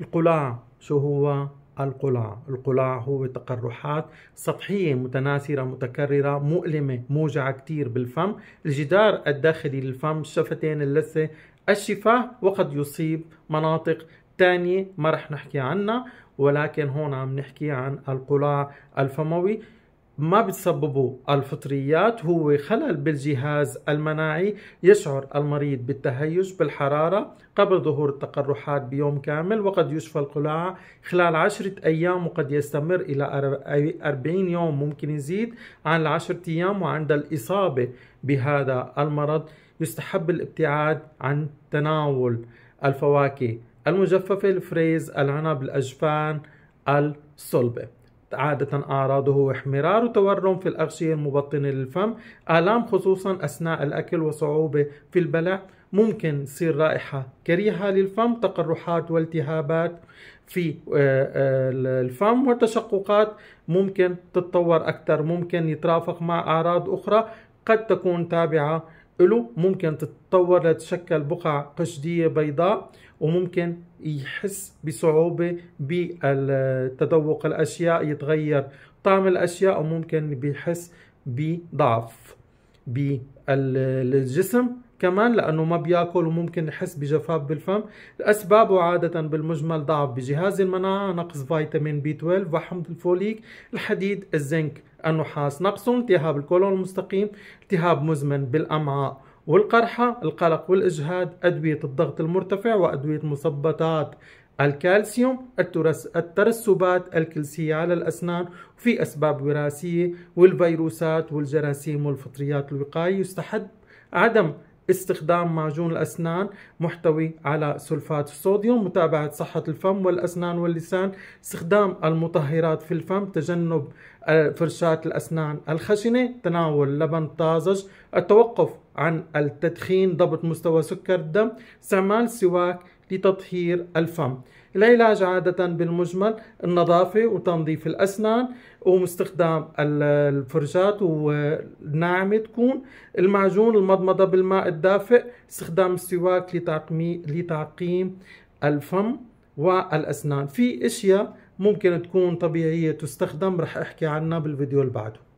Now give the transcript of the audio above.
القلاع شو هو القلاع القلاع هو تقرحات سطحية متناثرة متكررة مؤلمة موجعة كتير بالفم الجدار الداخلي للفم الشفتين اللثة الشفاه وقد يصيب مناطق تانية ما رح نحكي عنها ولكن هون عم نحكي عن القلاع الفموي ما بتسببه الفطريات هو خلل بالجهاز المناعي يشعر المريض بالتهيج بالحرارة قبل ظهور التقرحات بيوم كامل وقد يشفى القلاع خلال عشرة أيام وقد يستمر إلى 40 يوم ممكن يزيد عن العشرة أيام وعند الإصابة بهذا المرض يستحب الابتعاد عن تناول الفواكه المجففة الفريز العنب الأجفان الصلبة عادة أعراضه احمرار وتورم في الأغشية المبطنة للفم آلام خصوصا أثناء الأكل وصعوبة في البلع ممكن تصير رائحة كريهة للفم تقرحات والتهابات في آه، آه، الفم وتشققات ممكن تتطور أكثر ممكن يترافق مع أعراض أخرى قد تكون تابعة له ممكن تتطور لتشكل بقع قشدية بيضاء وممكن يحس بصعوبة بالتذوق الأشياء يتغير طعم الأشياء وممكن بيحس بضعف بالجسم كمان لانه ما بياكل وممكن يحس بجفاف بالفم اسبابه عاده بالمجمل ضعف بجهاز المناعه نقص فيتامين بي 12 وحمض الفوليك الحديد الزنك النحاس نقص التهاب الكولون المستقيم التهاب مزمن بالأمعاء والقرحة القلق والإجهاد أدوية الضغط المرتفع وأدوية مثبطات الكالسيوم الترسبات الكلسية على الأسنان وفي أسباب وراثية والفيروسات والجراثيم والفطريات الوقاية يستحب عدم استخدام معجون الأسنان محتوي على سلفات الصوديوم متابعة صحة الفم والأسنان واللسان استخدام المطهرات في الفم تجنب آه، فرشاة الأسنان الخشنة تناول لبن طازج التوقف عن التدخين ضبط مستوى سكر الدم استعمال سواك لتطهير الفم العلاج عادة بالمجمل النظافة وتنظيف الأسنان ومستخدام الفرجات والناعمة تكون المعجون المضمضة بالماء الدافئ استخدام السواك لتعقيم الفم والأسنان في أشياء ممكن تكون طبيعية تستخدم رح أحكي عنها بالفيديو اللي بعده